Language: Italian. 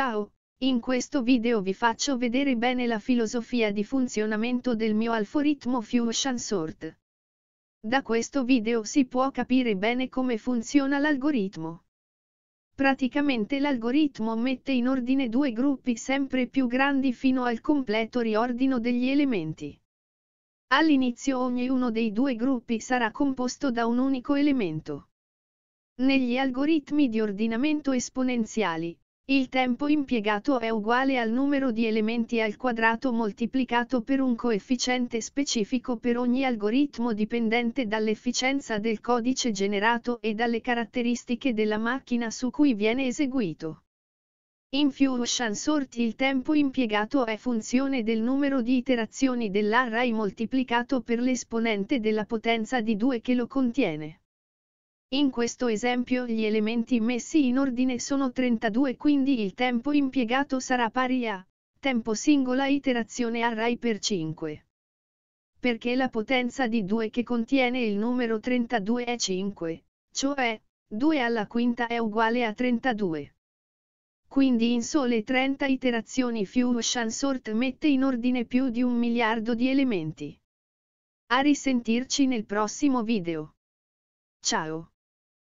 Ciao, in questo video vi faccio vedere bene la filosofia di funzionamento del mio algoritmo Fusion Sort. Da questo video si può capire bene come funziona l'algoritmo. Praticamente l'algoritmo mette in ordine due gruppi sempre più grandi fino al completo riordino degli elementi. All'inizio ognuno dei due gruppi sarà composto da un unico elemento. Negli algoritmi di ordinamento esponenziali, il tempo impiegato è uguale al numero di elementi al quadrato moltiplicato per un coefficiente specifico per ogni algoritmo dipendente dall'efficienza del codice generato e dalle caratteristiche della macchina su cui viene eseguito. In Fuchsian Sort il tempo impiegato è funzione del numero di iterazioni dell'array moltiplicato per l'esponente della potenza di 2 che lo contiene. In questo esempio gli elementi messi in ordine sono 32 quindi il tempo impiegato sarà pari a tempo singola iterazione a rai per 5. Perché la potenza di 2 che contiene il numero 32 è 5, cioè 2 alla quinta è uguale a 32. Quindi in sole 30 iterazioni Fusion Sort mette in ordine più di un miliardo di elementi. A risentirci nel prossimo video. Ciao.